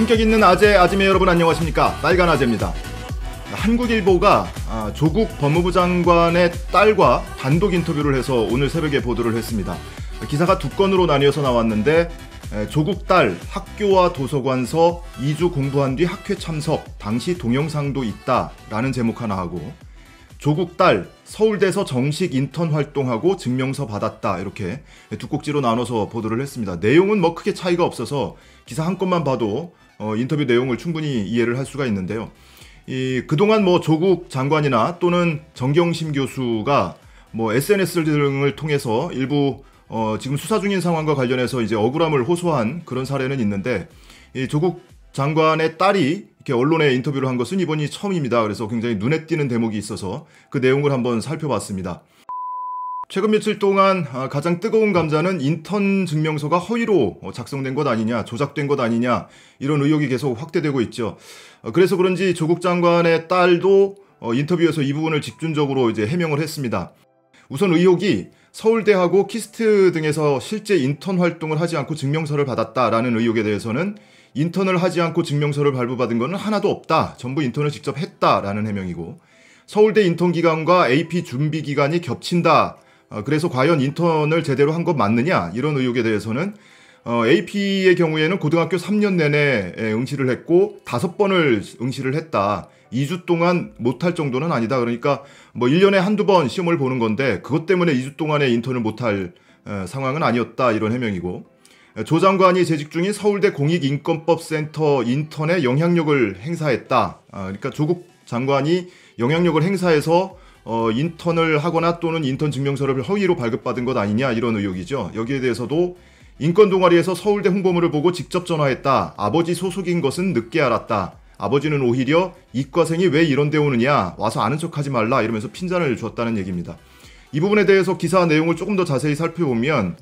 품격 있는 아재 아지매 여러분 안녕하십니까 빨간 아재입니다. 한국일보가 아, 조국 법무부 장관의 딸과 단독 인터뷰를 해서 오늘 새벽에 보도를 했습니다. 기사가 두 건으로 나뉘어서 나왔는데 조국 딸 학교와 도서관서 2주 공부한 뒤 학회 참석 당시 동영상도 있다라는 제목 하나 하고 조국 딸 서울대에서 정식 인턴 활동하고 증명서 받았다 이렇게 두 꼭지로 나눠서 보도를 했습니다. 내용은 뭐 크게 차이가 없어서 기사 한 건만 봐도 어, 인터뷰 내용을 충분히 이해를 할 수가 있는데요. 이 그동안 뭐 조국 장관이나 또는 정경심 교수가 뭐 SNS 등을 통해서 일부 어, 지금 수사 중인 상황과 관련해서 이제 억울함을 호소한 그런 사례는 있는데 이 조국 장관의 딸이 이렇게 언론에 인터뷰를 한 것은 이번이 처음입니다. 그래서 굉장히 눈에 띄는 대목이 있어서 그 내용을 한번 살펴봤습니다. 최근 며칠 동안 어, 가장 뜨거운 감자는 인턴 증명서가 허위로 어, 작성된 것 아니냐, 조작된 것 아니냐, 이런 의혹이 계속 확대되고 있죠. 어, 그래서 그런지 조국 장관의 딸도 인터뷰에서 이 부분을 집중적으로 이제 해명을 했습니다. 우선 의혹이 서울대하고 키스트 등에서 실제 인턴 활동을 하지 않고 증명서를 받았다라는 의혹에 대해서는 인턴을 하지 않고 증명서를 발부받은 것은 하나도 없다. 전부 인턴을 직접 했다라는 해명이고 서울대 인턴 기간과 AP 준비 기간이 겹친다. 어, 그래서 과연 인턴을 제대로 한 것 맞느냐 이런 의혹에 대해서는 어, AP의 경우에는 고등학교 3년 내내 예, 응시를 했고 다섯 번을 응시를 했다. 2주 동안 못 할 정도는 아니다. 그러니까 뭐 1년에 한두 번 시험을 보는 건데 그것 때문에 2주 동안에 인턴을 못할 어, 상황은 아니었다. 이런 해명이고 어, 조 장관이 재직 중인 서울대 공익인권법센터 인턴에 영향력을 행사했다. 아, 그러니까 조국 장관이 영향력을 행사해서 어, 인턴을 하거나 또는 인턴 증명서를 허위로 발급받은 것 아니냐 이런 의혹이죠. 여기에 대해서도 인권 동아리에서 서울대 홍보물을 보고 직접 전화했다. 아버지 소속인 것은 늦게 알았다. 아버지는 오히려 이과생이 왜 이런 데 오느냐 와서 아는 척하지 말라 이러면서 핀잔을 줬다는 얘기입니다. 이 부분에 대해서 기사 내용을 조금 더 자세히 살펴보면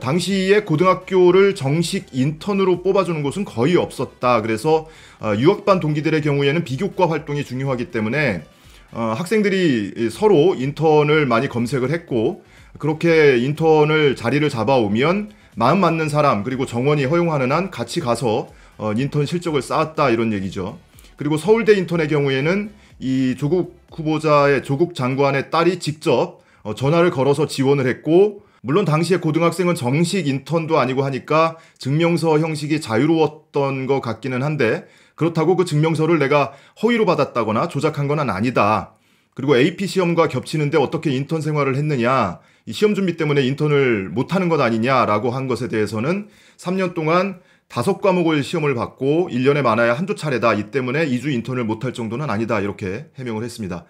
당시에 고등학교를 정식 인턴으로 뽑아주는 곳은 거의 없었다. 그래서 어, 유학반 동기들의 경우에는 비교과 활동이 중요하기 때문에 어, 학생들이 서로 인턴을 많이 검색을 했고 그렇게 인턴을 자리를 잡아오면 마음 맞는 사람 그리고 정원이 허용하는 한 같이 가서 어, 인턴 실적을 쌓았다 이런 얘기죠. 그리고 서울대 인턴의 경우에는 이 조국 후보자의 조국 장관의 딸이 직접 어, 전화를 걸어서 지원을 했고 물론 당시에 고등학생은 정식 인턴도 아니고 하니까 증명서 형식이 자유로웠던 것 같기는 한데 그렇다고 그 증명서를 내가 허위로 받았다거나 조작한 건 아니다. 그리고 AP 시험과 겹치는데 어떻게 인턴 생활을 했느냐, 이 시험 준비 때문에 인턴을 못하는 것 아니냐라고 한 것에 대해서는 3년 동안 다섯 과목을 시험을 받고 1년에 많아야 한두 차례다. 이 때문에 2주 인턴을 못할 정도는 아니다. 이렇게 해명을 했습니다.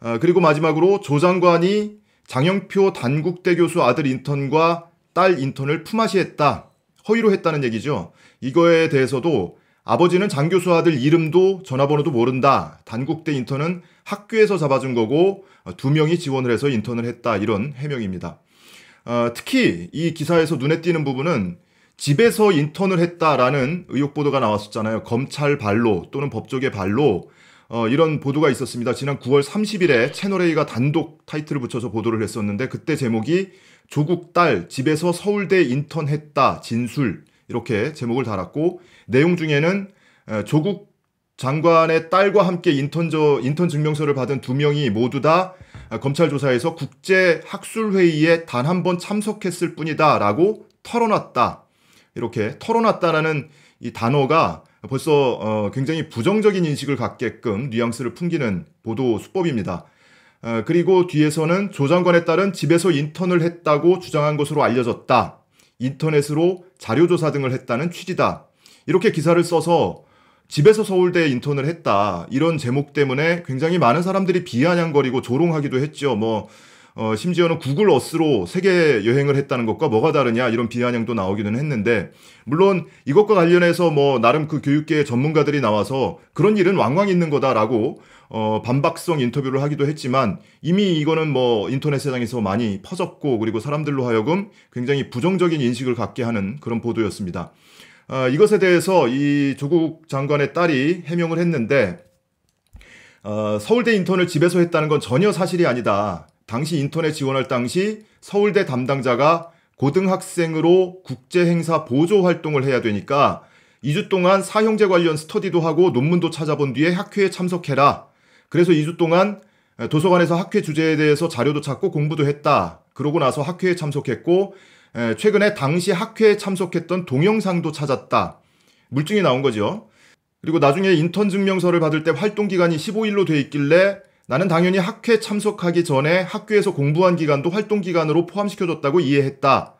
아, 그리고 마지막으로 조 장관이 장영표 단국대 교수 아들 인턴과 딸 인턴을 품앗이했다. 허위로 했다는 얘기죠. 이거에 대해서도 아버지는 장 교수 아들 이름도 전화번호도 모른다. 단국대 인턴은 학교에서 잡아준 거고 어, 두 명이 지원을 해서 인턴을 했다. 이런 해명입니다. 어, 특히 이 기사에서 눈에 띄는 부분은 집에서 인턴을 했다라는 의혹 보도가 나왔었잖아요. 검찰 발로 또는 법조계 발로 어, 이런 보도가 있었습니다. 지난 9월 30일에 채널A가 단독 타이틀을 붙여서 보도를 했었는데 그때 제목이 조국 딸 집에서 서울대 인턴했다 진술 이렇게 제목을 달았고 내용 중에는 어, 조국 장관의 딸과 함께 인턴저, 인턴 증명서를 받은 두 명이 모두 다 어, 검찰 조사에서 국제 학술 회의에 단 한 번 참석했을 뿐이다라고 털어놨다. 이렇게 털어놨다라는 이 단어가 벌써 어, 굉장히 부정적인 인식을 갖게끔 뉘앙스를 풍기는 보도 수법입니다. 그리고 뒤에서는 조 장관의 딸은 집에서 인턴을 했다고 주장한 것으로 알려졌다. 인터넷으로 자료조사 등을 했다는 취지다. 이렇게 기사를 써서 집에서 서울대에 인턴을 했다. 이런 제목 때문에 굉장히 많은 사람들이 비아냥거리고 조롱하기도 했죠. 뭐, 어, 심지어는 구글 어스로 세계 여행을 했다는 것과 뭐가 다르냐 이런 비아냥도 나오기는 했는데, 물론 이것과 관련해서 뭐, 나름 그 교육계의 전문가들이 나와서 그런 일은 왕왕 있는 거다라고, 어, 반박성 인터뷰를 하기도 했지만, 이미 이거는 뭐, 인터넷 세상에서 많이 퍼졌고, 그리고 사람들로 하여금 굉장히 부정적인 인식을 갖게 하는 그런 보도였습니다. 어, 이것에 대해서 이 조국 장관의 딸이 해명을 했는데 어, 서울대 인턴을 집에서 했다는 건 전혀 사실이 아니다. 당시 인턴에 지원할 당시 서울대 담당자가 고등학생으로 국제행사 보조 활동을 해야 되니까 2주 동안 사형제 관련 스터디도 하고 논문도 찾아본 뒤에 학회에 참석해라. 그래서 2주 동안 어, 도서관에서 학회 주제에 대해서 자료도 찾고 공부도 했다. 그러고 나서 학회에 참석했고 예, 최근에 당시 학회에 참석했던 동영상도 찾았다. 물증이 나온 거죠. 그리고 나중에 인턴 증명서를 받을 때 활동 기간이 15일로 돼 있길래 나는 당연히 학회 참석하기 전에 학교에서 공부한 기간도 활동 기간으로 포함시켜줬다고 이해했다.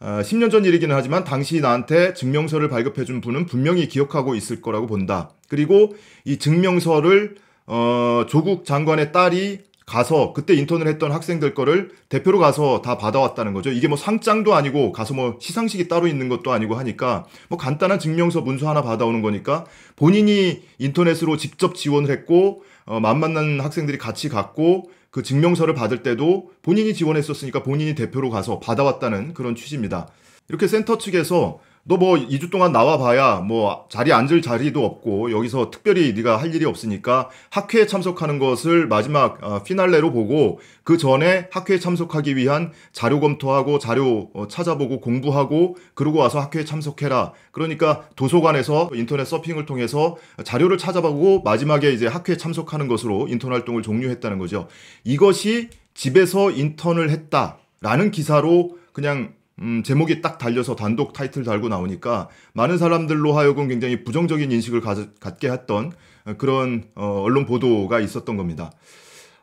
어, 10년 전 일이기는 하지만 당시 나한테 증명서를 발급해준 분은 분명히 기억하고 있을 거라고 본다. 그리고 이 증명서를 어, 조국 장관의 딸이 가서 그때 인턴을 했던 학생들 거를 대표로 가서 다 받아왔다는 거죠. 이게 뭐 상장도 아니고 가서 뭐 시상식이 따로 있는 것도 아니고 하니까 뭐 간단한 증명서 문서 하나 받아오는 거니까 본인이 인터넷으로 직접 지원을 했고 어, 만만한 학생들이 같이 갔고 그 증명서를 받을 때도 본인이 지원했었으니까 본인이 대표로 가서 받아왔다는 그런 취지입니다. 이렇게 센터 측에서 너뭐 2주 동안 나와봐야 뭐 자리 앉을 자리도 없고 여기서 특별히 네가 할 일이 없으니까 학회에 참석하는 것을 마지막 어, 피날레로 보고 그 전에 학회에 참석하기 위한 자료 검토하고 자료 어, 찾아보고 공부하고 그러고 와서 학회에 참석해라. 그러니까 도서관에서 인터넷 서핑을 통해서 자료를 찾아보고 마지막에 이제 학회에 참석하는 것으로 인턴 활동을 종료했다는 거죠. 이것이 집에서 인턴을 했다라는 기사로 그냥 음, 제목이 딱 달려서 단독 타이틀 달고 나오니까 많은 사람들로 하여금 굉장히 부정적인 인식을 가 갖게 했던 어, 그런 어, 언론 보도가 있었던 겁니다.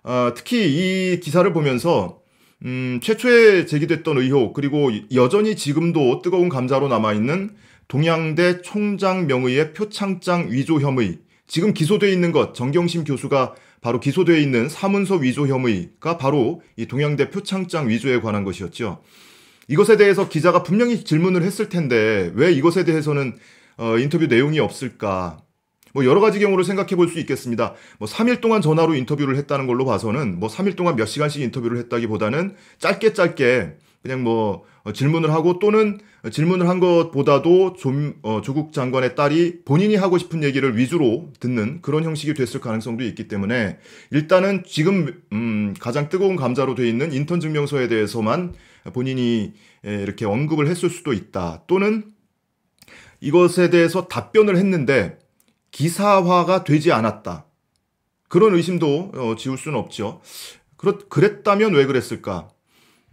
어, 특히 이 기사를 보면서 음, 최초에 제기됐던 의혹 그리고 여전히 지금도 뜨거운 감자로 남아있는 동양대 총장 명의의 표창장 위조 혐의 지금 기소돼 있는 것 정경심 교수가 바로 기소돼 있는 사문서 위조 혐의가 바로 이 동양대 표창장 위조에 관한 것이었죠. 이것에 대해서 기자가 분명히 질문을 했을 텐데 왜 이것에 대해서는 어, 인터뷰 내용이 없을까? 뭐 여러 가지 경우를 생각해 볼 수 있겠습니다. 뭐 3일 동안 전화로 인터뷰를 했다는 걸로 봐서는 뭐 3일 동안 몇 시간씩 인터뷰를 했다기보다는 짧게 짧게 그냥 뭐 어, 질문을 하고 또는 질문을 한 것보다도 좀, 어, 조국 장관의 딸이 본인이 하고 싶은 얘기를 위주로 듣는 그런 형식이 됐을 가능성도 있기 때문에 일단은 지금 음, 가장 뜨거운 감자로 돼 있는 인턴 증명서에 대해서만 본인이 이렇게 언급을 했을 수도 있다. 또는 이것에 대해서 답변을 했는데 기사화가 되지 않았다. 그런 의심도 어, 지울 수는 없죠. 그렇, 그랬다면 왜 그랬을까?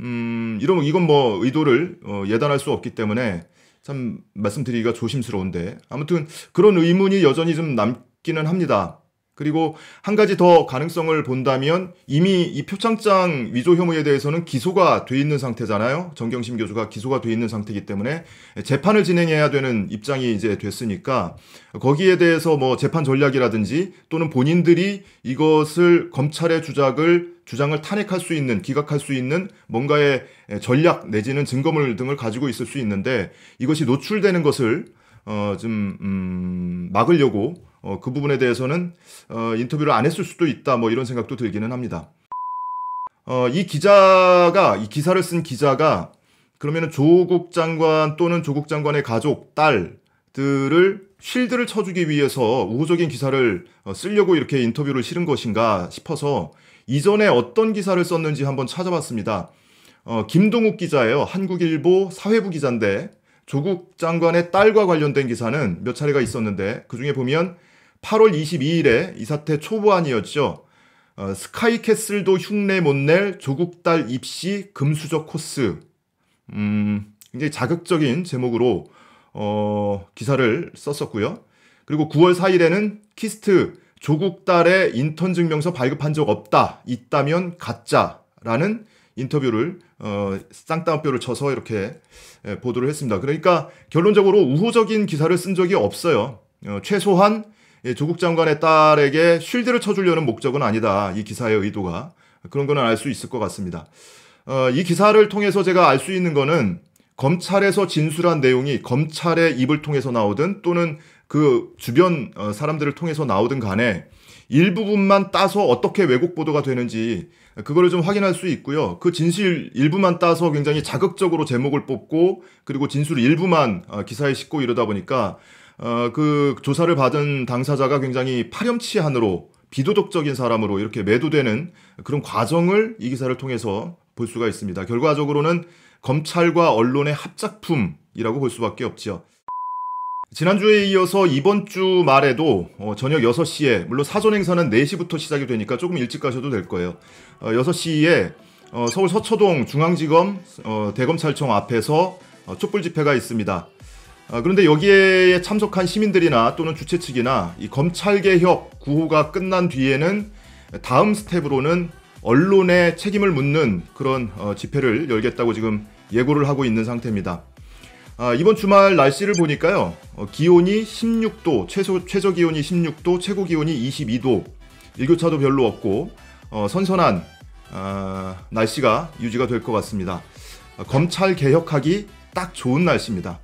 음, 이러면 이건 뭐 의도를 어, 예단할 수 없기 때문에 참 말씀드리기가 조심스러운데 아무튼 그런 의문이 여전히 좀 남기는 합니다. 그리고 한 가지 더 가능성을 본다면 이미 이 표창장 위조 혐의에 대해서는 기소가 돼 있는 상태잖아요. 정경심 교수가 기소가 돼 있는 상태이기 때문에 재판을 진행해야 되는 입장이 이제 됐으니까 거기에 대해서 뭐 재판 전략이라든지 또는 본인들이 이것을 검찰의 주작을 주장을 탄핵할 수 있는 기각할 수 있는 뭔가의 전략 내지는 증거물 등을 가지고 있을 수 있는데 이것이 노출되는 것을 어좀 음, 막으려고 어, 그 부분에 대해서는 어, 인터뷰를 안 했을 수도 있다 뭐 이런 생각도 들기는 합니다. 어, 이 기자가 이 기사를 쓴 기자가 그러면 조국 장관 또는 조국 장관의 가족 딸들을 쉴드를 쳐주기 위해서 우호적인 기사를 어, 쓰려고 이렇게 인터뷰를 실은 것인가 싶어서 이전에 어떤 기사를 썼는지 한번 찾아봤습니다. 어, 김동욱 기자예요. 한국일보 사회부 기자인데 조국 장관의 딸과 관련된 기사는 몇 차례가 있었는데 그 중에 보면 8월 22일에 이 사태 초보안이었죠. 어, 스카이캐슬도 흉내 못낼 조국 딸 입시 금수저 코스. 음, 굉장히 자극적인 제목으로 어, 기사를 썼었고요. 그리고 9월 4일에는 키스트 조국 딸의 인턴 증명서 발급한 적 없다. 있다면 가짜라는 인터뷰를 어, 쌍따옴표를 쳐서 이렇게 예, 보도를 했습니다. 그러니까 결론적으로 우호적인 기사를 쓴 적이 없어요. 어, 최소한 예, 조국 장관의 딸에게 쉴드를 쳐주려는 목적은 아니다. 이 기사의 의도가 그런 거는 알 수 있을 것 같습니다. 어, 이 기사를 통해서 제가 알 수 있는 거는 검찰에서 진술한 내용이 검찰의 입을 통해서 나오든 또는 그 주변 어, 사람들을 통해서 나오든 간에 일부분만 따서 어떻게 왜곡 보도가 되는지 그거를 좀 확인할 수 있고요. 그 진실 일부만 따서 굉장히 자극적으로 제목을 뽑고 그리고 진술 일부만 어, 기사에 싣고 이러다 보니까 어, 그 조사를 받은 당사자가 굉장히 파렴치한으로 비도덕적인 사람으로 이렇게 매도되는 그런 과정을 이 기사를 통해서 볼 수가 있습니다. 결과적으로는 검찰과 언론의 합작품이라고 볼 수밖에 없지요. 지난주에 이어서 이번 주 말에도 어, 저녁 6시에 물론 사전 행사는 4시부터 시작이 되니까 조금 일찍 가셔도 될 거예요. 어, 6시에 어, 서울 서초동 중앙지검 어, 대검찰청 앞에서 어, 촛불 집회가 있습니다. 어, 그런데 여기에 참석한 시민들이나 또는 주최 측이나 이 검찰개혁 구호가 끝난 뒤에는 다음 스텝으로는 언론의 책임을 묻는 그런 어, 집회를 열겠다고 지금 예고를 하고 있는 상태입니다. 아, 이번 주말 날씨를 보니까요. 어, 기온이 16도, 최소, 최저 기온이 16도, 최고 기온이 22도, 일교차도 별로 없고 어, 선선한 어, 날씨가 유지가 될 것 같습니다. 어, 검찰 개혁하기 딱 좋은 날씨입니다.